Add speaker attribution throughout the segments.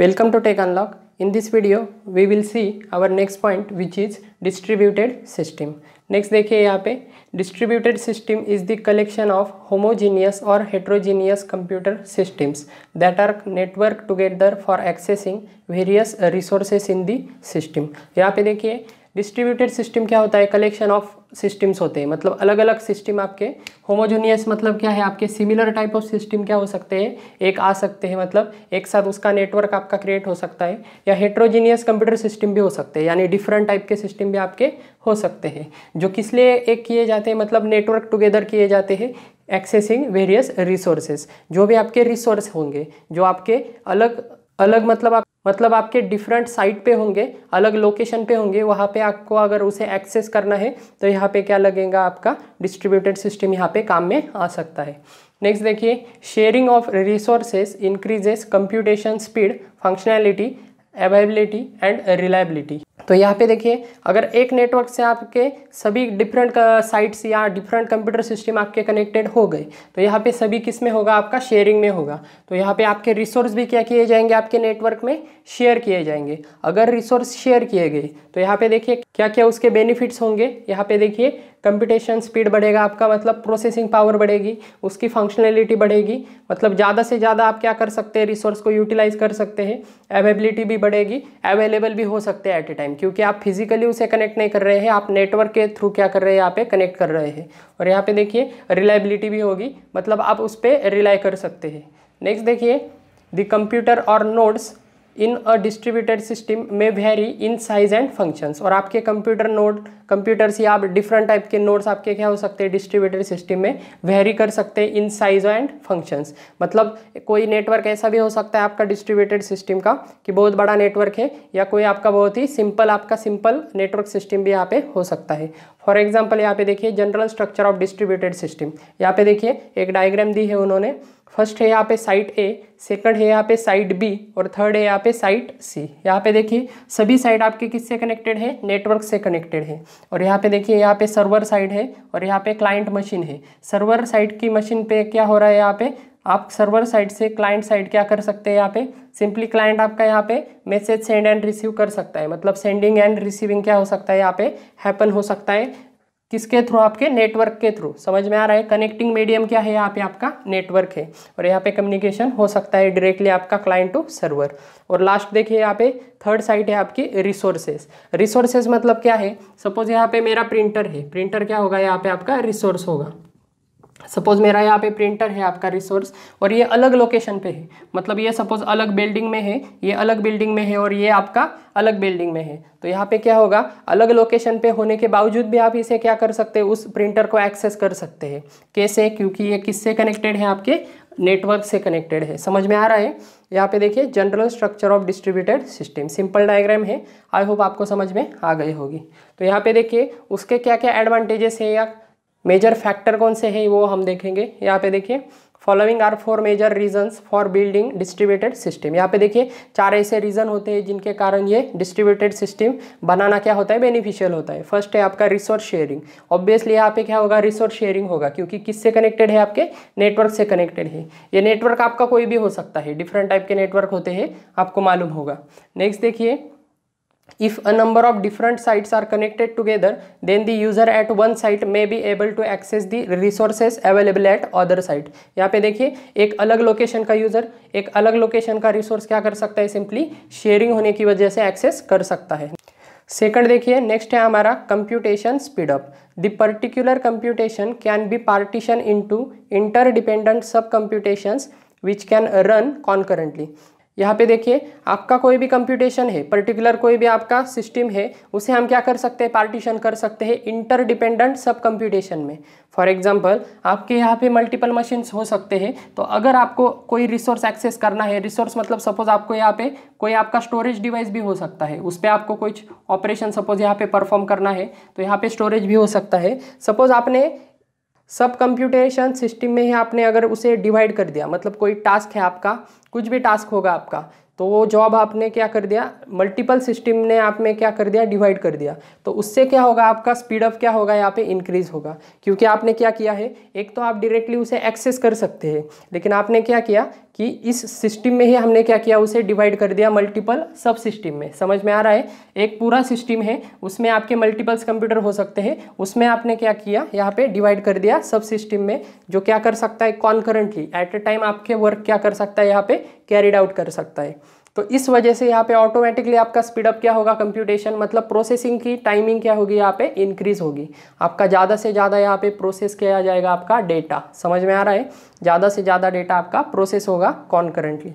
Speaker 1: Welcome to Tech Unlock. In this video, we will see our next point which is distributed system. Next देखिए यहाँ पे distributed system is the collection of homogeneous और heterogeneous computer systems that are network together for accessing various resources in the system यहाँ पे देखिए distributed system क्या होता है कलेक्शन ऑफ सिस्टम्स होते हैं मतलब अलग अलग सिस्टम आपके होमोजूनियस मतलब क्या है आपके सिमिलर टाइप ऑफ सिस्टम क्या हो सकते हैं एक आ सकते हैं मतलब एक साथ उसका नेटवर्क आपका क्रिएट हो सकता है या हेट्रोजीनियस कंप्यूटर सिस्टम भी हो सकते हैं यानी डिफरेंट टाइप के सिस्टम भी आपके हो सकते हैं जो किस लिए एक किए जाते हैं मतलब नेटवर्क टुगेदर किए जाते हैं एक्सेसिंग वेरियस रिसोर्सेज जो भी आपके रिसोर्स होंगे जो आपके अलग अलग मतलब आप मतलब आपके डिफरेंट साइट पे होंगे अलग लोकेशन पे होंगे वहाँ पे आपको अगर उसे एक्सेस करना है तो यहाँ पे क्या लगेगा आपका डिस्ट्रीब्यूटेड सिस्टम यहाँ पे काम में आ सकता है नेक्स्ट देखिए sharing of resources increases computation speed functionality availability and reliability तो यहाँ पे देखिए अगर एक नेटवर्क से आपके सभी डिफरेंट साइट्स या डिफरेंट कंप्यूटर सिस्टम आपके कनेक्टेड हो गए तो यहाँ पे सभी किस में होगा आपका शेयरिंग में होगा तो यहाँ पे आपके रिसोर्स भी क्या किए जाएंगे आपके नेटवर्क में शेयर किए जाएंगे अगर रिसोर्स शेयर किए गए तो यहाँ पे देखिए क्या क्या उसके बेनिफिट्स होंगे यहाँ पे देखिए कंप्यूटेशन स्पीड बढ़ेगा आपका मतलब प्रोसेसिंग पावर बढ़ेगी उसकी फंक्शनैलिटी बढ़ेगी मतलब ज़्यादा से ज़्यादा आप क्या कर सकते हैं रिसोर्स को यूटिलाइज कर सकते हैं अवेबिलिटी भी बढ़ेगी अवेलेबल भी हो सकते हैं एट ए टाइम क्योंकि आप फिजिकली उसे कनेक्ट नहीं कर रहे हैं आप नेटवर्क के थ्रू क्या कर रहे हैं यहाँ पे कनेक्ट कर रहे हैं और यहाँ पे देखिए रिलायबिलिटी भी होगी मतलब आप उस पर रिलाई कर सकते हैं नेक्स्ट देखिए the computer or notes in a distributed system में vary in size and functions और आपके कंप्यूटर नोड कंप्यूटर्स या आप डिफरेंट टाइप के नोट्स आपके क्या हो सकते हैं डिस्ट्रीब्यूटेड सिस्टम में वेरी कर सकते हैं इन साइज एंड फंक्शंस मतलब कोई नेटवर्क ऐसा भी हो सकता है आपका डिस्ट्रीब्यूटेड सिस्टम का कि बहुत बड़ा नेटवर्क है या कोई आपका बहुत ही सिंपल आपका सिंपल नेटवर्क सिस्टम भी यहाँ पे हो सकता है फॉर एग्जाम्पल यहाँ पे देखिए general structure of distributed system यहाँ पे देखिए एक डायग्राम दी है उन्होंने फर्स्ट है यहाँ पे साइट ए सेकंड है यहाँ पे साइट बी और थर्ड है यहाँ पे साइट सी यहाँ पे देखिए सभी साइट आपके किससे कनेक्टेड है नेटवर्क से कनेक्टेड है और यहाँ पे देखिए यहाँ पे सर्वर साइड है और यहाँ पे क्लाइंट मशीन है सर्वर साइड की मशीन पे क्या हो रहा है यहाँ पे आप सर्वर साइड से क्लाइंट साइड क्या कर सकते हैं यहाँ पे सिंपली क्लाइंट आपका यहाँ पे मैसेज सेंड एंड रिसीव कर सकता है मतलब सेंडिंग एंड रिसीविंग क्या हो सकता है यहाँ पे हैपन हो सकता है किसके थ्रू आपके नेटवर्क के थ्रू समझ में आ रहा है कनेक्टिंग मीडियम क्या है यहाँ पे आपका नेटवर्क है और यहाँ पे कम्युनिकेशन हो सकता है डायरेक्टली आपका क्लाइंट टू सर्वर और लास्ट देखिए यहाँ पे थर्ड साइड है आपकी रिसोर्सेज रिसोर्सेज मतलब क्या है सपोज यहाँ पे मेरा प्रिंटर है प्रिंटर क्या होगा यहाँ पे आपका रिसोर्स होगा सपोज मेरा यहाँ पे प्रिंटर है आपका रिसोर्स और ये अलग लोकेशन पे है मतलब ये सपोज अलग बिल्डिंग में है ये अलग बिल्डिंग में है और ये आपका अलग बिल्डिंग में है तो यहाँ पे क्या होगा अलग लोकेशन पे होने के बावजूद भी आप इसे क्या कर सकते हैं उस प्रिंटर को एक्सेस कर सकते हैं कैसे क्योंकि ये किससे कनेक्टेड है आपके नेटवर्क से कनेक्टेड है समझ में आ रहा है यहाँ पे देखिए general structure of distributed system simple diagram है आई होप आपको समझ में आ गई होगी तो यहाँ पे देखिए उसके क्या क्या एडवांटेजेस है या मेजर फैक्टर कौन से हैं वो हम देखेंगे यहाँ पे देखिए following are four major reason for building distributed system यहाँ पे देखिए चार ऐसे रीजन होते हैं जिनके कारण ये डिस्ट्रीब्यूटेड सिस्टम बनाना क्या होता है बेनिफिशियल होता है फर्स्ट है आपका रिसोर्स शेयरिंग ऑब्वियसली यहाँ पे क्या होगा रिसोर्स शेयरिंग होगा क्योंकि किससे कनेक्टेड है आपके नेटवर्क से कनेक्टेड है ये नेटवर्क आपका कोई भी हो सकता है डिफरेंट टाइप के नेटवर्क होते हैं आपको मालूम होगा नेक्स्ट देखिए if a number of different sites are connected together then the user at one site may be able to access the resources available at other site यहाँ पे देखिए एक अलग लोकेशन का यूजर एक अलग लोकेशन का रिसोर्स क्या कर सकता है सिंपली शेयरिंग होने की वजह से एक्सेस कर सकता है सेकंड देखिए नेक्स्ट है हमारा computation speedup the particular computation can be partition into interdependent subcomputations which can run concurrently यहाँ पे देखिए आपका कोई भी कंप्यूटेशन है पर्टिकुलर कोई भी आपका सिस्टम है उसे हम क्या कर सकते हैं पार्टीशन कर सकते हैं इंटरडिपेंडेंट सब कंप्यूटेशन में फॉर एग्जांपल आपके यहाँ पे मल्टीपल मशीन्स हो सकते हैं तो अगर आपको कोई रिसोर्स एक्सेस करना है रिसोर्स मतलब सपोज आपको यहाँ पे कोई आपका स्टोरेज डिवाइस भी हो सकता है उस पर आपको कुछ ऑपरेशन सपोज यहाँ पे परफॉर्म करना है तो यहाँ पे स्टोरेज भी हो सकता है सपोज आपने सब कंप्यूटेशन सिस्टम में ही आपने अगर उसे डिवाइड कर दिया मतलब कोई टास्क है आपका कुछ भी टास्क होगा आपका तो वो जॉब आपने क्या कर दिया मल्टीपल सिस्टम ने आप में क्या कर दिया डिवाइड कर दिया तो उससे क्या होगा आपका स्पीड अप क्या होगा यहाँ पे इंक्रीज होगा क्योंकि आपने क्या किया है एक तो आप डायरेक्टली उसे एक्सेस कर सकते हैं लेकिन आपने क्या किया कि इस सिस्टम में ही हमने क्या किया उसे डिवाइड कर दिया मल्टीपल सब सिस्टम में समझ में आ रहा है एक पूरा सिस्टम है उसमें आपके मल्टीपल्स कंप्यूटर हो सकते हैं उसमें आपने क्या किया यहाँ पे डिवाइड कर दिया सब सिस्टम में जो क्या कर सकता है कॉन्करेंटली एट अ टाइम आपके वर्क क्या कर सकता है यहाँ पे कैरिड आउट कर सकता है तो इस वजह से यहाँ पे ऑटोमेटिकली आपका स्पीडअप क्या होगा कंप्यूटेशन मतलब प्रोसेसिंग की टाइमिंग क्या होगी यहाँ पे इंक्रीज होगी आपका ज़्यादा से ज़्यादा यहाँ पे प्रोसेस किया जाएगा आपका डेटा समझ में आ रहा है ज़्यादा से ज़्यादा डेटा आपका प्रोसेस होगा कॉन्करेंटली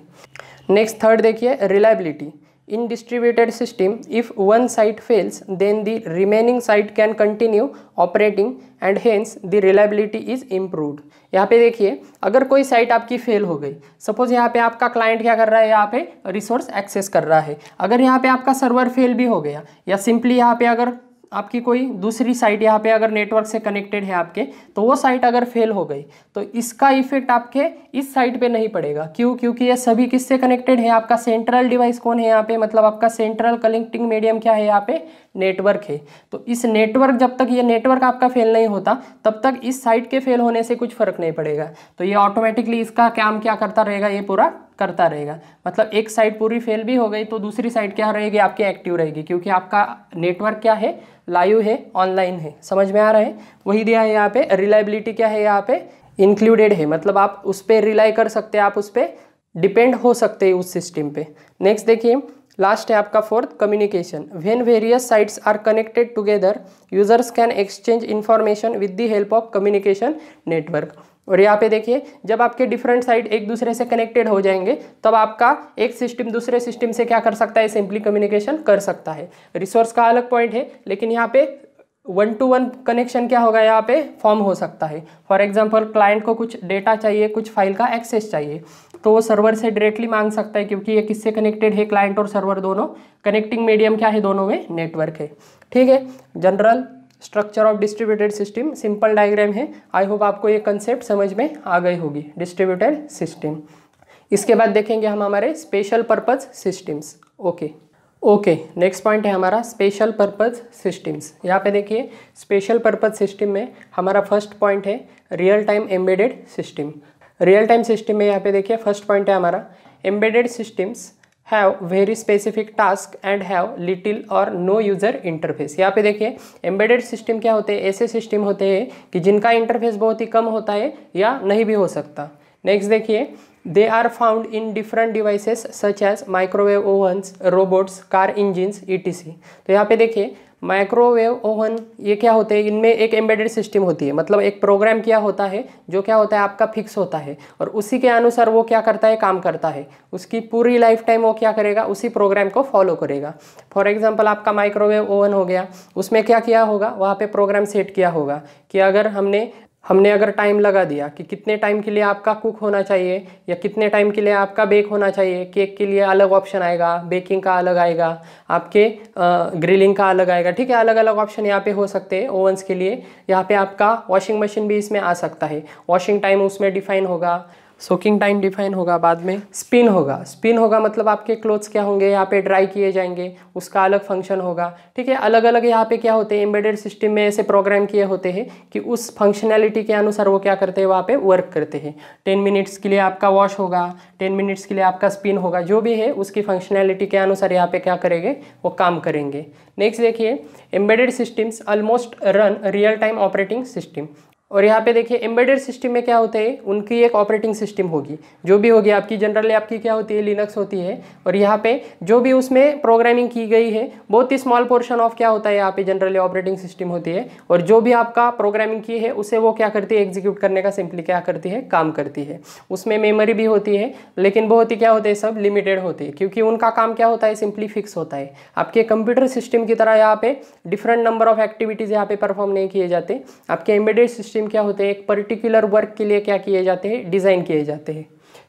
Speaker 1: नेक्स्ट थर्ड देखिए reliability In distributed system, if one site fails, then the remaining site can continue operating and hence the reliability is improved. यहाँ पे देखिए अगर कोई साइट आपकी फेल हो गई सपोज यहाँ पे आपका क्लाइंट क्या कर रहा है यहाँ पे रिसोर्स एक्सेस कर रहा है अगर यहाँ पे आपका सर्वर फेल भी हो गया या सिंपली यहाँ पे अगर आपकी कोई दूसरी साइट यहाँ पे अगर नेटवर्क से कनेक्टेड है आपके तो वो साइट अगर फेल हो गई तो इसका इफेक्ट आपके इस साइट पे नहीं पड़ेगा क्यों क्योंकि ये सभी किससे कनेक्टेड है आपका सेंट्रल डिवाइस कौन है यहाँ पे मतलब आपका सेंट्रल कनेक्टिंग मीडियम क्या है यहाँ पे नेटवर्क है तो इस नेटवर्क जब तक ये नेटवर्क आपका फेल नहीं होता तब तक इस साइड के फेल होने से कुछ फ़र्क नहीं पड़ेगा तो ये ऑटोमेटिकली इसका काम क्या करता रहेगा ये पूरा करता रहेगा मतलब एक साइड पूरी फेल भी हो गई तो दूसरी साइड क्या रहेगी आपकी एक्टिव रहेगी क्योंकि आपका नेटवर्क क्या है लाइव है ऑनलाइन है समझ में आ रहा है वही दिया है यहाँ पे रिलायबिलिटी क्या है यहाँ पे इंक्लूडेड है मतलब आप उस पर रिलाई कर सकते हैं आप उस पर डिपेंड हो सकते हैं उस सिस्टम पे नेक्स्ट देखिए लास्ट है आपका fourth communication when various sites are connected together users can exchange information with the help of communication network और यहाँ पे देखिए जब आपके डिफरेंट साइट एक दूसरे से कनेक्टेड हो जाएंगे तब आपका एक सिस्टम दूसरे सिस्टम से क्या कर सकता है सिंपली कम्युनिकेशन कर सकता है रिसोर्स का अलग पॉइंट है लेकिन यहाँ पे वन टू वन कनेक्शन क्या होगा यहाँ पे फॉर्म हो सकता है फॉर एग्जाम्पल क्लाइंट को कुछ डेटा चाहिए कुछ फाइल का एक्सेस चाहिए तो वो सर्वर से डायरेक्टली मांग सकता है क्योंकि ये किससे कनेक्टेड है क्लाइंट और सर्वर दोनों कनेक्टिंग मीडियम क्या है दोनों में नेटवर्क है ठीक है general structure of distributed system simple diagram है आई होप आपको ये कंसेप्ट समझ में आ गई होगी डिस्ट्रीब्यूटेड सिस्टम इसके बाद देखेंगे हम हमारे special purpose systems okay okay next point है हमारा स्पेशल पर्पज सिस्टम्स यहाँ पे देखिए स्पेशल पर्पज सिस्टम में हमारा फर्स्ट पॉइंट है real time embedded system real time system में यहाँ पे देखिए फर्स्ट पॉइंट है हमारा embedded systems have very specific task and have little or no user interface यहाँ पे देखिए एम्बेडेड सिस्टम क्या होते हैं ऐसे सिस्टम होते हैं कि जिनका इंटरफेस बहुत ही कम होता है या नहीं भी हो सकता नेक्स्ट देखिए they are found in different devices such as microwave ovens robots car engines ई तो यहाँ पे देखिए माइक्रोवेव ओवन ये क्या होते हैं इनमें एक एम्बेडेड सिस्टम होती है मतलब एक प्रोग्राम क्या होता है जो क्या होता है आपका फिक्स होता है और उसी के अनुसार वो क्या करता है काम करता है उसकी पूरी लाइफ टाइम वो क्या करेगा उसी प्रोग्राम को फॉलो करेगा फॉर एग्जाम्पल आपका माइक्रोवेव ओवन हो गया उसमें क्या किया होगा वहाँ पर प्रोग्राम सेट किया होगा कि अगर हमने हमने अगर टाइम लगा दिया कि कितने टाइम के लिए आपका कुक होना चाहिए या कितने टाइम के लिए आपका बेक होना चाहिए केक के लिए अलग ऑप्शन आएगा बेकिंग का अलग आएगा आपके ग्रिलिंग का अलग आएगा ठीक है अलग अलग ऑप्शन यहाँ पे हो सकते हैं ओवंस के लिए यहाँ पे आपका वॉशिंग मशीन भी इसमें आ सकता है वॉशिंग टाइम उसमें डिफाइन होगा सोकिंग टाइम डिफाइन होगा बाद में स्पिन होगा स्पिन होगा मतलब आपके क्लोथ्स क्या होंगे यहाँ पे ड्राई किए जाएंगे उसका अलग फंक्शन होगा ठीक है अलग अलग यहाँ पे क्या होते हैं एम्बेडेड सिस्टम में ऐसे प्रोग्राम किए होते हैं कि उस फंक्शनैलिटी के अनुसार वो क्या करते हैं वहाँ पे वर्क करते हैं टेन मिनट्स के लिए आपका वॉश होगा टेन मिनट्स के लिए आपका स्पिन होगा जो भी है उसकी फंक्शनैलिटी के अनुसार यहाँ पे क्या करेंगे वो काम करेंगे नेक्स्ट देखिए embedded systems almost run real time operating system और यहाँ पे देखिए एम्बेडेड सिस्टम में क्या होता है उनकी एक ऑपरेटिंग सिस्टम होगी जो भी होगी आपकी जनरली आपकी क्या होती है लिनक्स होती है और यहाँ पे जो भी उसमें प्रोग्रामिंग की गई है बहुत ही स्मॉल पोर्शन ऑफ क्या होता है यहाँ पे जनरली ऑपरेटिंग सिस्टम होती है और जो भी आपका प्रोग्रामिंग की है उसे वो क्या करती है एग्जीक्यूट करने का सिंपली क्या करती है काम करती है उसमें मेमोरी भी होती है लेकिन बहुत ही क्या होते हैं सब लिमिटेड होते हैं क्योंकि उनका काम क्या होता है सिंपली फिक्स होता है आपके कंप्यूटर सिस्टम की तरह यहाँ पे डिफरेंट नंबर ऑफ एक्टिविटीज़ यहाँ पे परफॉर्म नहीं किए जाते आपके एम्बेडेड सिस्टम स्ट्रीम क्या होते हैं एक पर्टिकुलर वर्क के लिए क्या किए जाते हैं डिज़ाइन किए जाते हैं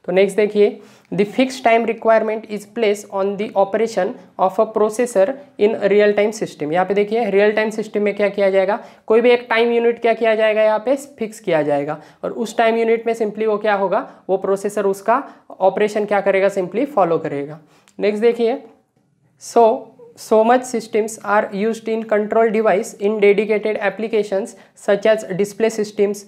Speaker 1: तो नेक्स्ट देखिए the fix time requirement is place on the operation of a processor in real time system यहाँ पे देखिए रियल टाइम सिस्टम में क्या किया जाएगा कोई भी एक टाइम यूनिट क्या किया जाएगा यहाँ पे फिक्स किया जाएगा और उस टाइम यूनिट में सिंपली वो क्या होगा वो प्रोसेसर उसका ऑपरेशन क्या करेगा सिंपली फॉलो करेगा नेक्स्ट देखिए so so much systems are use in control device in dedicated applications such as display systems,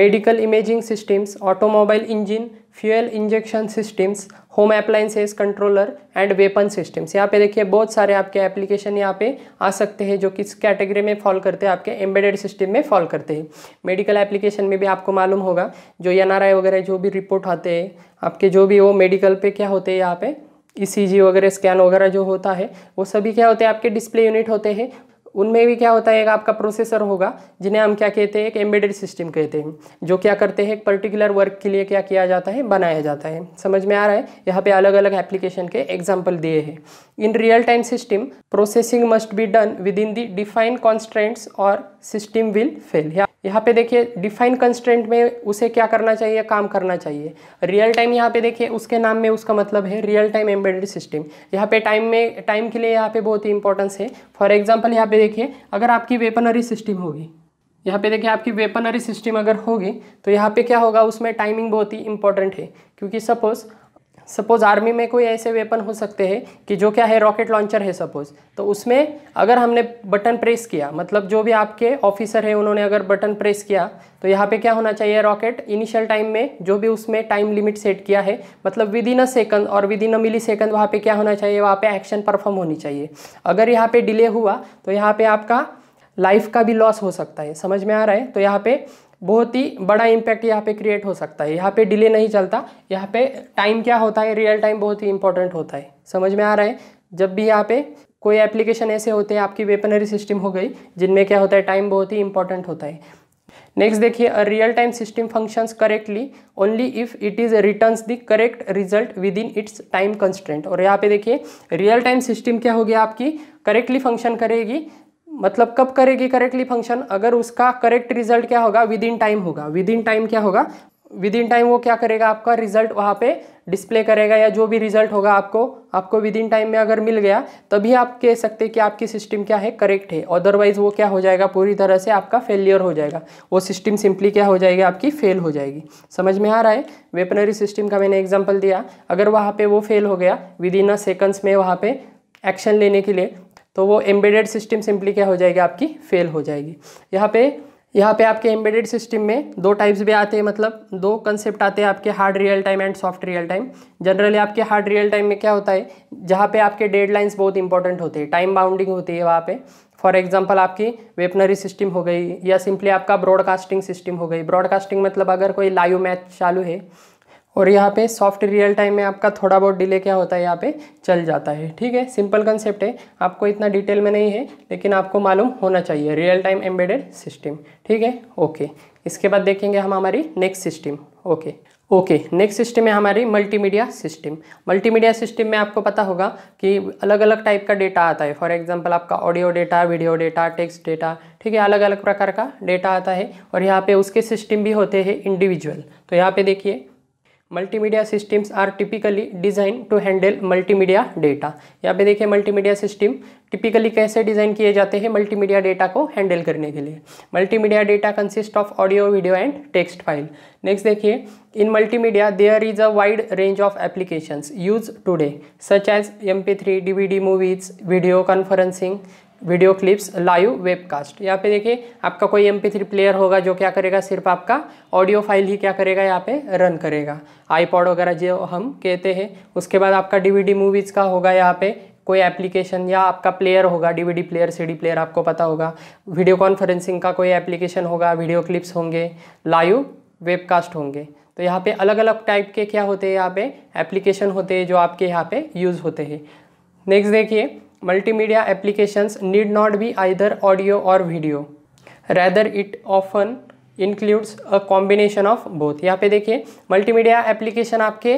Speaker 1: medical imaging systems, automobile engine, fuel injection systems home appliances controller and weapon systems यहाँ पे देखिए बहुत सारे आपके application यहाँ पे आ सकते हैं जो किस कैटेगरी में फॉल करते हैं आपके एम्बेडेड सिस्टम में फॉल करते हैं मेडिकल एप्लीकेशन में भी आपको मालूम होगा जो एन वगैरह जो भी रिपोर्ट आते हैं आपके जो भी वो मेडिकल पे क्या होते हैं यहाँ पर ई e वगैरह स्कैन वगैरह जो होता है वो सभी क्या होते हैं आपके डिस्प्ले यूनिट होते हैं उनमें भी क्या होता है एक आपका प्रोसेसर होगा जिन्हें हम क्या कहते हैं एक एम्बेडेड सिस्टम कहते हैं जो क्या करते हैं एक पर्टिकुलर वर्क के लिए क्या किया जाता है बनाया जाता है समझ में आ रहा है यहाँ पे अलग अलग एप्लीकेशन के एग्जाम्पल दिए हैं in real time system processing must be done within the define constants or system will fail यहाँ पे देखिए डिफाइन कंस्टेंट में उसे क्या करना चाहिए काम करना चाहिए रियल टाइम यहाँ पे देखिए उसके नाम में उसका मतलब है रियल टाइम एम्बेडेड सिस्टम यहाँ पे टाइम में टाइम के लिए यहाँ पे बहुत ही इंपॉर्टेंस है फॉर एग्जांपल यहाँ पे देखिए अगर आपकी वेपनरी सिस्टम होगी यहाँ पे देखिए आपकी वेपनरी सिस्टम अगर होगी तो यहाँ पे क्या होगा उसमें टाइमिंग बहुत ही इंपॉर्टेंट है क्योंकि सपोज़ सपोज़ आर्मी में कोई ऐसे वेपन हो सकते हैं कि जो क्या है रॉकेट लॉन्चर है सपोज़ तो उसमें अगर हमने बटन प्रेस किया मतलब जो भी आपके ऑफिसर है उन्होंने अगर बटन प्रेस किया तो यहाँ पे क्या होना चाहिए रॉकेट इनिशियल टाइम में जो भी उसमें टाइम लिमिट सेट किया है मतलब विद इन अ सेकंड और within a millisecond वहाँ पर क्या होना चाहिए वहाँ पर एक्शन परफॉर्म होनी चाहिए अगर यहाँ पर डिले हुआ तो यहाँ पर आपका लाइफ का भी लॉस हो सकता है समझ में आ रहा है तो यहाँ पे बहुत ही बड़ा इम्पैक्ट यहाँ पे क्रिएट हो सकता है यहाँ पे डिले नहीं चलता यहाँ पे टाइम क्या होता है रियल टाइम बहुत ही इंपॉर्टेंट होता है समझ में आ रहा है जब भी यहाँ पे कोई एप्लीकेशन ऐसे होते हैं आपकी वेपनरी सिस्टम हो गई जिनमें क्या होता है टाइम बहुत ही इंपॉर्टेंट होता है नेक्स्ट देखिए a real time system functions correctly only if it is returns the correct result within its time constant और यहाँ पे देखिए रियल टाइम सिस्टम क्या होगी आपकी करेक्टली फंक्शन करेगी मतलब कब करेगी करेक्टली फंक्शन अगर उसका करेक्ट रिजल्ट क्या होगा विद इन टाइम होगा विद इन टाइम क्या होगा विद इन टाइम वो क्या करेगा आपका रिजल्ट वहाँ पे डिस्प्ले करेगा या जो भी रिजल्ट होगा आपको आपको विद इन टाइम में अगर मिल गया तभी आप कह सकते कि आपकी सिस्टम क्या है करेक्ट है अदरवाइज वो क्या हो जाएगा पूरी तरह से आपका फेलियर हो जाएगा वो सिस्टम सिंपली क्या हो जाएगी आपकी फेल हो जाएगी समझ में आ रहा है वेपनरी सिस्टम का मैंने एग्जाम्पल दिया अगर वहाँ पर वो फेल हो गया विद इन अ सेकंड्स में वहाँ पर एक्शन लेने के लिए तो वो एम्बेडेड सिस्टम सिंपली क्या हो जाएगी आपकी फेल हो जाएगी यहाँ पे यहाँ पे आपके एम्बेडेड सिस्टम में दो टाइप्स भी आते हैं मतलब दो कंसेप्ट आते हैं आपके hard real time and soft real time generally आपके हार्ड रियल टाइम में क्या होता है जहाँ पे आपके डेडलाइंस बहुत इंपॉर्टेंट होते हैं टाइम बाउंडिंग होती है वहाँ पे फॉर एग्जाम्पल आपकी वेपनरी सिस्टम हो गई या सिंपली आपका ब्रॉडकास्टिंग सिस्टम हो गई ब्रॉडकास्टिंग मतलब अगर कोई लाइव मैच चालू है और यहाँ पे सॉफ्ट रियल टाइम में आपका थोड़ा बहुत डिले क्या होता है यहाँ पे चल जाता है ठीक है सिंपल कंसेप्ट है आपको इतना डिटेल में नहीं है लेकिन आपको मालूम होना चाहिए रियल टाइम एम्बेडेड सिस्टम ठीक है ओके इसके बाद देखेंगे हम हमारी next system okay okay next system है हमारी मल्टीमीडिया सिस्टम मल्टीमीडिया सिस्टम में आपको पता होगा कि अलग अलग टाइप का डेटा आता है फॉर एग्जांपल आपका audio data video data text data ठीक है अलग अलग प्रकार का डेटा आता है और यहाँ पे उसके सिस्टम भी होते हैं इंडिविजुअल तो यहाँ पे देखिए multimedia systems are typically design to handle multimedia data यहाँ पे देखिए मल्टीमीडिया सिस्टम टिपिकली कैसे डिज़ाइन किए जाते हैं मल्टीमीडिया डेटा को हैंडल करने के लिए multimedia data consist of audio video and text file next देखिए in multimedia there is a wide range of applications use today such as M P three D V D movies video conferencing video clips live webcast यहाँ पे देखिए आपका कोई M P three player होगा जो क्या करेगा सिर्फ आपका ऑडियो फाइल ही क्या करेगा यहाँ पे रन करेगा आईपॉड वगैरह जो हम कहते हैं उसके बाद आपका डीवीडी मूवीज़ का होगा यहाँ पे कोई एप्लीकेशन या आपका प्लेयर होगा डीवीडी प्लेयर सीडी प्लेयर आपको पता होगा वीडियो कॉन्फ्रेंसिंग का कोई एप्लीकेशन होगा वीडियो क्लिप्स होंगे लाइव वेबकास्ट होंगे तो यहाँ पे अलग अलग टाइप के क्या होते हैं यहाँ पे एप्लीकेशन होते हैं जो आपके यहाँ पे यूज़ होते हैं नेक्स्ट देखिए multimedia applications need not be either audio or video. Rather, it often includes a combination of both यहाँ पे देखिए multimedia application आपके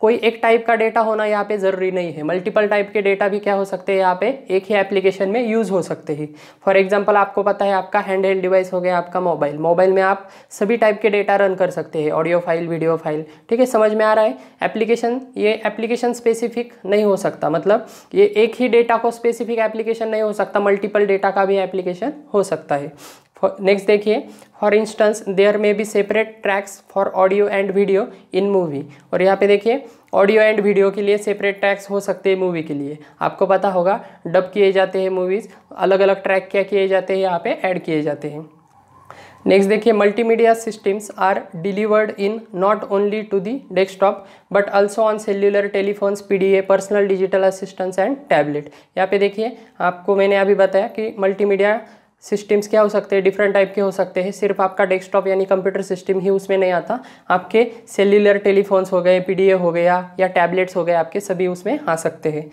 Speaker 1: कोई एक टाइप का डेटा होना यहाँ पे ज़रूरी नहीं है मल्टीपल टाइप के डेटा भी क्या हो सकते हैं यहाँ पे एक ही एप्लीकेशन में यूज़ हो सकते हैं फॉर एग्जांपल आपको पता है आपका हैंड हेल्ड डिवाइस हो गया आपका मोबाइल मोबाइल में आप सभी टाइप के डेटा रन कर सकते हैं ऑडियो फाइल वीडियो फाइल ठीक है समझ में आ रहा है एप्लीकेशन ये एप्लीकेशन स्पेसिफिक नहीं हो सकता मतलब ये एक ही डेटा को स्पेसिफिक एप्लीकेशन नहीं हो सकता मल्टीपल डेटा का भी एप्लीकेशन हो सकता है नेक्स्ट देखिए for instance there may be separate tracks for audio and video in movie और यहाँ पे देखिए ऑडियो एंड वीडियो के लिए सेपरेट ट्रैक्स हो सकते हैं मूवी के लिए आपको पता होगा डब किए जाते हैं मूवीज़ अलग अलग ट्रैक क्या किए जाते हैं यहाँ पे ऐड किए जाते हैं नेक्स्ट देखिए multimedia systems are delivered in not only to the desktop but also on cellular telephones a personal digital assistance and tablet यहाँ पे देखिए आपको मैंने अभी बताया कि मल्टीमीडिया सिस्टम्स क्या हो सकते हैं डिफरेंट टाइप के हो सकते हैं सिर्फ आपका डेस्कटॉप यानी कंप्यूटर सिस्टम ही उसमें नहीं आता आपके सेल्यूलर टेलीफोन्स हो गए पीडीए हो गया या टैबलेट्स हो गए आपके सभी उसमें आ सकते हैं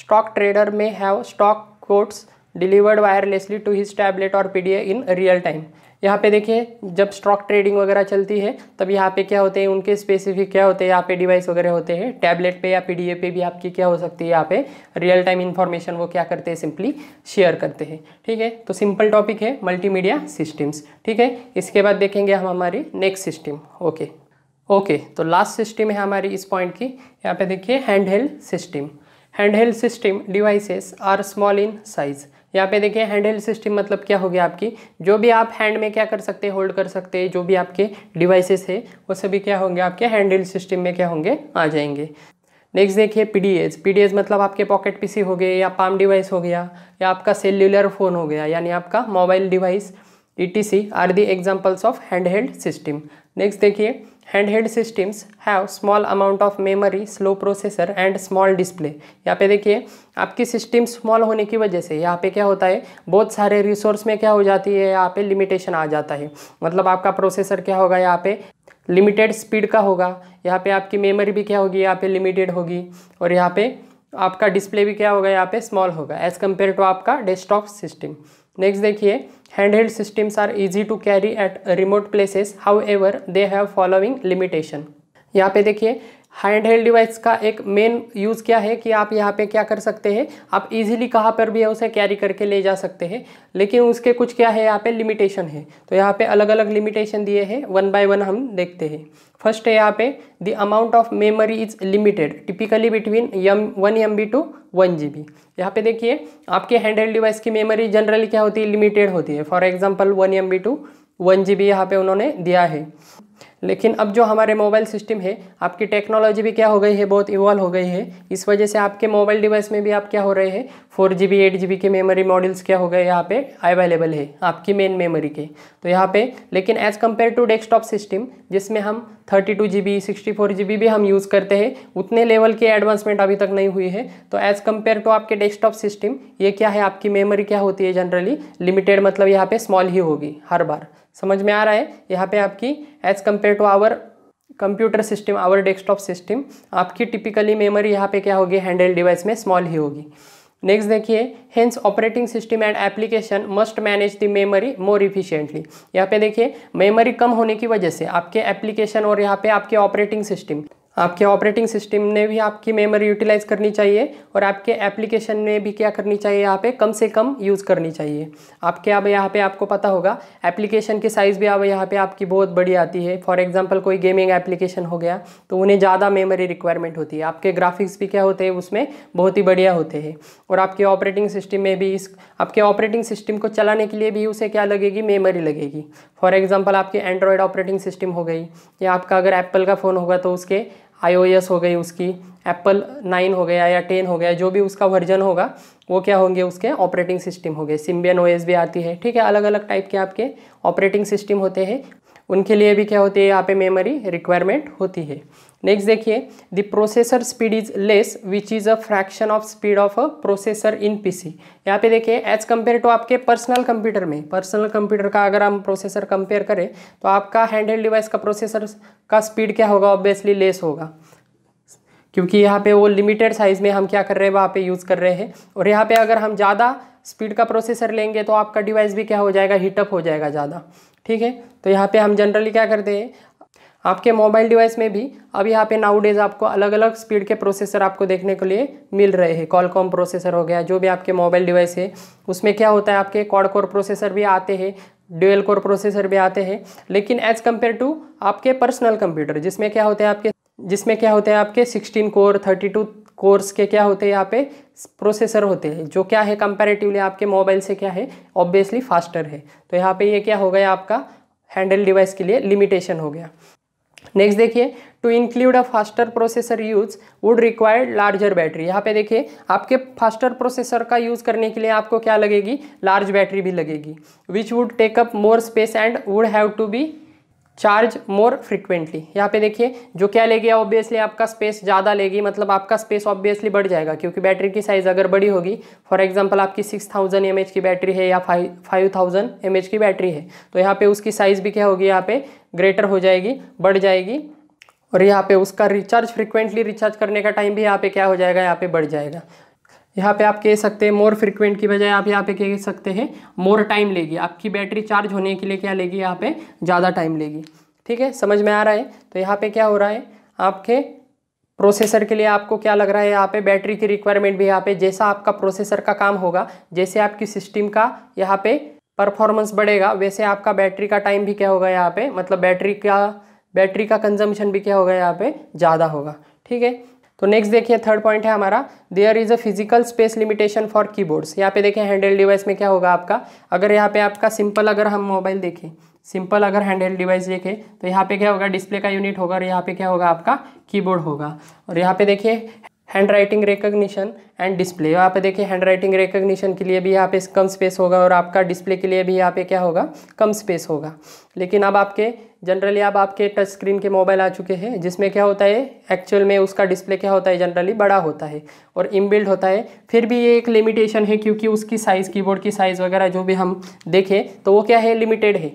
Speaker 1: stock trader may have stock quotes delivered wirelessly to his tablet or PDA in real time यहाँ पे देखिए जब स्टॉक ट्रेडिंग वगैरह चलती है तब यहाँ पे क्या होते हैं उनके स्पेसिफिक क्या होते हैं यहाँ पे डिवाइस वगैरह होते हैं टैबलेट पे या पी पे भी आपकी क्या हो सकती है यहाँ पे रियल टाइम इन्फॉर्मेशन वो क्या करते हैं सिंपली शेयर करते हैं ठीक है तो सिंपल टॉपिक है मल्टीमीडिया सिस्टम्स ठीक है इसके बाद देखेंगे हम हमारी नेक्स्ट सिस्टम ओके ओके तो लास्ट सिस्टम है हमारी इस पॉइंट की यहाँ पे देखिए hand system hand system devices are small in size यहाँ पे देखिए हैंड हेल्ड सिस्टम मतलब क्या हो गया आपकी जो भी आप हैंड में क्या कर सकते हैं होल्ड कर सकते हैं जो भी आपके डिवाइसेस है वो सभी क्या होंगे आपके हैंड हेल्ड सिस्टम में क्या होंगे आ जाएंगे नेक्स्ट देखिए पी डी मतलब आपके पॉकेट पीसी हो गए या पाम डिवाइस हो गया या आपका सेल्युलर फ़ोन हो गया यानी आपका mobile device E T C are the examples of handheld system next देखिए handheld systems have small amount of memory slow processor and small display यहाँ पे देखिए आपकी सिस्टम स्मॉल होने की वजह से यहाँ पे क्या होता है बहुत सारे रिसोर्स में क्या हो जाती है यहाँ पे लिमिटेशन आ जाता है मतलब आपका प्रोसेसर क्या होगा यहाँ पे लिमिटेड स्पीड का होगा यहाँ पे आपकी मेमोरी भी क्या होगी यहाँ पे लिमिटेड होगी और यहाँ पे आपका डिस्प्ले भी क्या होगा यहाँ पे स्मॉल होगा एज़ कम्पेयर टू आपका डेस्कटॉप सिस्टम नेक्स्ट देखिए handheld systems are easy to carry at remote places however they have following limitation यहाँ पे देखिए हैंड हेल्ड डिवाइस का एक मेन यूज़ क्या है कि आप यहाँ पे क्या कर सकते हैं आप इजीली कहाँ पर भी है उसे कैरी करके ले जा सकते हैं लेकिन उसके कुछ क्या है यहाँ पे लिमिटेशन है तो यहाँ पे अलग अलग लिमिटेशन दिए हैं वन बाय वन हम देखते हैं फर्स्ट है यहाँ पे the amount of memory is limited typically between um one MB to one वन जी बी यहाँ पे देखिए आपके हैंड हेल्ड डिवाइस की मेमोरी जनरली क्या होती है लिमिटेड होती है for example one MB to one वन जी बी यहाँ पे उन्होंने दिया है लेकिन अब जो हमारे मोबाइल सिस्टम है आपकी टेक्नोलॉजी भी क्या हो गई है बहुत इवॉल्व हो गई है इस वजह से आपके मोबाइल डिवाइस में भी आप क्या हो रहे हैं फोर जी बी एट जी बी के मेमोरी मॉडल्स क्या हो गए यहाँ पे अवेलेबल है आपकी मेन मेमोरी के तो यहाँ पे लेकिन as compare to desktop system जिसमें हम thirty two G B sixty four GB B भी हम यूज़ करते हैं उतने लेवल की एडवांसमेंट अभी तक नहीं हुई है तो एज़ कम्पेयर टू आपके डेस्कटॉप सिस्टम ये क्या है आपकी मेमोरी क्या होती है जनरली लिमिटेड मतलब यहाँ पे स्मॉल ही होगी हर बार समझ में आ रहा है यहाँ पे आपकी as compare to our computer system our desktop system आपकी टिपिकली मेमोरी यहाँ पे क्या होगी हैंडल डिवाइस में स्मॉल ही होगी नेक्स्ट देखिए hence operating system and application must manage the memory more efficiently यहाँ पे देखिए मेमोरी कम होने की वजह से आपके एप्लीकेशन और यहाँ पे आपके ऑपरेटिंग सिस्टम आपके ऑपरेटिंग सिस्टम ने भी आपकी मेमोरी यूटिलाइज करनी चाहिए और आपके एप्लीकेशन ने भी क्या करनी चाहिए यहाँ पे कम से कम यूज़ करनी चाहिए आपके अब यहाँ पे आपको पता होगा एप्लीकेशन की साइज़ भी अब यहाँ पे आपकी बहुत बड़ी आती है फॉर एग्जांपल कोई गेमिंग एप्लीकेशन हो गया तो उन्हें ज़्यादा मेमोरी रिक्वायरमेंट होती है आपके ग्राफिक्स भी क्या होते हैं उसमें बहुत ही बढ़िया होते हैं और आपके ऑपरेटिंग सिस्टम में भी इस आपके ऑपरेटिंग सिस्टम को चलाने के लिए भी उसे क्या लगेगी मेमोरी लगेगी फॉर एग्ज़ाम्पल आपके एंड्रॉयड ऑपरेटिंग सिस्टम हो गई या आपका अगर एप्पल का फ़ोन होगा तो उसके आईओएस हो गई उसकी एप्पल नाइन हो गया या टेन हो गया जो भी उसका वर्जन होगा वो क्या होंगे उसके ऑपरेटिंग सिस्टम हो गए सिम्बियन ओएस भी आती है ठीक है अलग अलग टाइप के आपके ऑपरेटिंग सिस्टम होते हैं उनके लिए भी क्या होती है यहाँ पे मेमोरी रिक्वायरमेंट होती है नेक्स्ट देखिए the processor speed is less which is a fraction of speed of a processor in PC यहाँ पे देखिए एज कम्पेयर टू आपके पर्सनल कंप्यूटर में पर्सनल कंप्यूटर का अगर हम प्रोसेसर कंपेयर करें तो आपका हैंडहेल्ड डिवाइस का प्रोसेसर का स्पीड क्या होगा ऑब्वियसली लेस होगा क्योंकि यहाँ पे वो लिमिटेड साइज़ में हम क्या कर रहे हैं वहाँ पे यूज़ कर रहे हैं और यहाँ पे अगर हम ज़्यादा स्पीड का प्रोसेसर लेंगे तो आपका डिवाइस भी क्या हो जाएगा हीटअप हो जाएगा ज़्यादा ठीक है तो यहाँ पे हम जनरली क्या करते हैं आपके मोबाइल डिवाइस में भी अब यहाँ पे नाउ डेज आपको अलग अलग स्पीड के प्रोसेसर आपको देखने के लिए मिल रहे हैं कॉलकॉम प्रोसेसर हो गया जो भी आपके मोबाइल डिवाइस है उसमें क्या होता है आपके कॉड कोर प्रोसेसर भी आते हैं ड्यूएल कोर प्रोसेसर भी आते हैं लेकिन एज कम्पेयर टू आपके पर्सनल कंप्यूटर जिसमें क्या होते हैं आपके जिसमें क्या होते हैं आपके sixteen core thirty two cores के क्या होते हैं यहाँ पे प्रोसेसर होते हैं जो क्या है कंपैरेटिवली आपके मोबाइल से क्या है ऑब्वियसली फास्टर है तो यहाँ पे ये क्या हो गया आपका हैंडल डिवाइस के लिए लिमिटेशन हो गया नेक्स्ट देखिए to include a faster processor use would required larger battery यहाँ पे देखिए आपके फास्टर प्रोसेसर का यूज़ करने के लिए आपको क्या लगेगी लार्ज बैटरी भी लगेगी which would take up more space and would have to be charge more frequently यहाँ पे देखिए जो क्या ले गया ऑब्वियसली आपका स्पेस ज़्यादा लेगी मतलब आपका स्पेस ऑब्वियसली बढ़ जाएगा क्योंकि बैटरी की साइज़ अगर बड़ी होगी फॉर एग्जांपल आपकी सिक्स थाउजेंड की बैटरी है या फाइव फाइव थाउजेंड एम की बैटरी है तो यहाँ पे उसकी साइज़ भी क्या होगी यहाँ पे ग्रेटर हो जाएगी बढ़ जाएगी और यहाँ पे उसका रिचार्ज फ्रिक्वेंटली रिचार्ज करने का टाइम भी यहाँ पे क्या हो जाएगा यहाँ पे बढ़ जाएगा यहाँ पे आप कह सकते हैं मोर फ्रिक्वेंट की बजाय आप यहाँ पे कह सकते हैं मोर टाइम लेगी आपकी बैटरी चार्ज होने के लिए क्या लेगी यहाँ पे ज़्यादा टाइम लेगी ठीक है समझ में आ रहा है तो यहाँ पे क्या हो रहा है आपके प्रोसेसर के लिए आपको क्या लग रहा है यहाँ पे बैटरी की रिक्वायरमेंट भी यहाँ पे जैसा आपका प्रोसेसर का काम होगा जैसे आपकी सिस्टम का यहाँ पे परफॉर्मेंस बढ़ेगा वैसे आपका बैटरी का टाइम भी क्या होगा यहाँ पे मतलब बैटरी का बैटरी का कंजम्पशन भी क्या होगा यहाँ पे ज़्यादा होगा ठीक है तो नेक्स्ट देखिए थर्ड पॉइंट है हमारा there is a physical space limitation for keyboards यहाँ पे देखिए हैंडल डिवाइस में क्या होगा आपका अगर यहाँ पे आपका सिंपल अगर हम मोबाइल देखें सिंपल अगर हैंडल डिवाइस देखें तो यहाँ पे क्या होगा डिस्प्ले का यूनिट होगा और यहाँ पे क्या होगा आपका कीबोर्ड होगा और यहाँ पे देखिए handwriting recognition and display यहाँ पे देखिए हैंड राइटिंग रिकोगनीशन के लिए भी यहाँ पे कम स्पेस होगा और आपका डिस्प्ले के लिए भी यहाँ पे क्या होगा कम स्पेस होगा लेकिन अब आपके जनरली अब आपके टच स्क्रीन के मोबाइल आ चुके हैं जिसमें क्या होता है एक्चुअल में उसका डिस्प्ले क्या होता है जनरली बड़ा होता है और इनबिल्ड होता है फिर भी ये एक लिमिटेशन है क्योंकि उसकी साइज़ कीबोर्ड की साइज़ वगैरह जो भी हम देखें तो वो क्या है लिमिटेड है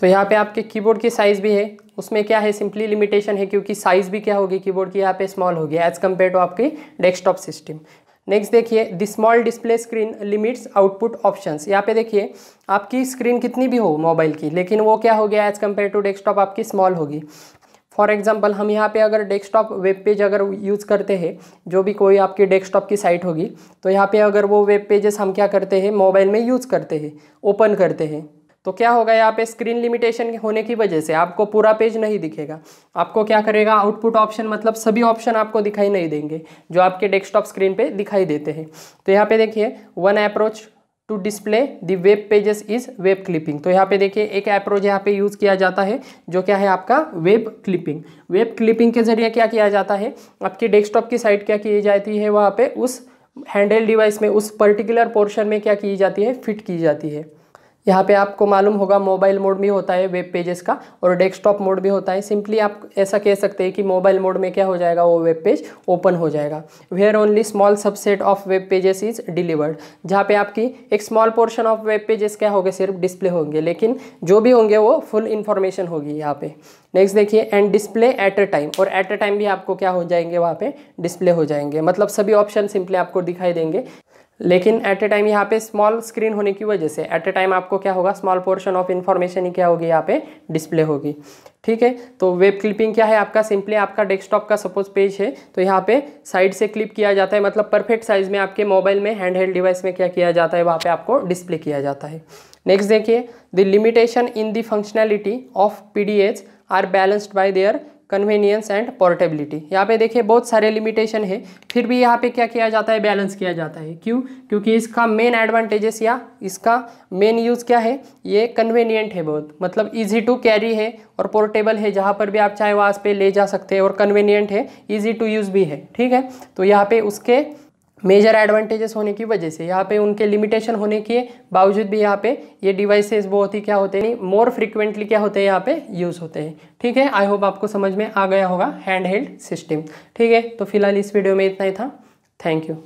Speaker 1: तो यहाँ पे आपके कीबोर्ड की साइज़ भी है उसमें क्या है सिंपली लिमिटेशन है क्योंकि साइज़ भी क्या होगी कीबोर्ड की यहाँ पे स्मॉल हो गया एज़ कम्पेयर टू आपकी डेस्कटॉप सिस्टम नेक्स्ट देखिए the small display screen limits output options यहाँ पे देखिए आपकी स्क्रीन कितनी भी हो मोबाइल की लेकिन वो क्या हो गया एज़ कम्पेयर टू डेस्कटॉप आपकी स्मॉल होगी फॉर एग्जाम्पल हम यहाँ पे अगर डेस्कटॉप वेब पेज अगर यूज़ करते हैं जो भी कोई आपकी डेस्कटॉप की साइट होगी तो यहाँ पे अगर वो वेब पेजेस हम क्या करते हैं मोबाइल में यूज़ करते हैं ओपन करते हैं तो क्या होगा यहाँ पे स्क्रीन लिमिटेशन होने की वजह से आपको पूरा पेज नहीं दिखेगा आपको क्या करेगा आउटपुट ऑप्शन मतलब सभी ऑप्शन आपको दिखाई नहीं देंगे जो आपके डेस्कटॉप स्क्रीन पे दिखाई देते हैं तो यहाँ पे देखिए one approach to display the web pages is web clipping तो यहाँ पे देखिए एक अप्रोच यहाँ पे यूज़ किया जाता है जो क्या है आपका वेब क्लिपिंग वेब क्लिपिंग के जरिए क्या किया जाता है आपके डेस्कटॉप की साइट क्या की जाती है वहाँ पे उस हैंडल डिवाइस में उस पर्टिकुलर पोर्शन में क्या की जाती है फिट की जाती है यहाँ पे आपको मालूम होगा मोबाइल मोड भी होता है वेब पेजेस का और डेस्कटॉप मोड भी होता है सिंपली आप ऐसा कह सकते हैं कि मोबाइल मोड में क्या हो जाएगा वो वेब पेज ओपन हो जाएगा where only small subset of web pages is delivered जहाँ पे आपकी एक small portion of web pages क्या होंगे सिर्फ डिस्प्ले होंगे लेकिन जो भी होंगे वो फुल इन्फॉर्मेशन होगी यहाँ पे नेक्स्ट देखिए and display at a time और एट अ टाइम भी आपको क्या हो जाएंगे वहाँ पे डिस्प्ले हो जाएंगे मतलब सभी ऑप्शन सिंपली आपको दिखाई देंगे लेकिन एट ए टाइम यहाँ पे स्मॉल स्क्रीन होने की वजह से एट ए टाइम आपको क्या होगा स्मॉल पोर्शन ऑफ इन्फॉर्मेशन ही क्या होगी यहाँ पे डिस्प्ले होगी ठीक है तो वेब क्लिपिंग क्या है आपका सिंपली आपका डेस्कटॉप का सपोज पेज है तो यहाँ पे साइड से क्लिप किया जाता है मतलब परफेक्ट साइज में आपके मोबाइल में हैंड हेल्ड डिवाइस में क्या किया जाता है वहाँ पे आपको डिस्प्ले किया जाता है नेक्स्ट देखिए the limitation in the functionality of P D H are balanced by their convenience and portability यहाँ पे देखिए बहुत सारे लिमिटेशन है फिर भी यहाँ पे क्या किया जाता है बैलेंस किया जाता है क्यों क्योंकि इसका मेन एडवांटेजेस या इसका मेन यूज़ क्या है ये कन्वीनियंट है बहुत मतलब ईजी टू कैरी है और पोर्टेबल है जहाँ पर भी आप चाहे वहाँ पे ले जा सकते हैं और कन्वीनियंट है ईजी टू यूज़ भी है ठीक है तो यहाँ पे उसके मेजर एडवांटेजेस होने की वजह से यहाँ पे उनके लिमिटेशन होने के बावजूद भी यहाँ पे ये डिवाइसेस बहुत ही क्या होते हैं मोर फ्रिक्वेंटली क्या होते हैं यहाँ पे यूज़ होते हैं ठीक है आई होप आपको समझ में आ गया होगा हैंड हेल्ड सिस्टम ठीक है तो फिलहाल इस वीडियो में इतना ही था थैंक यू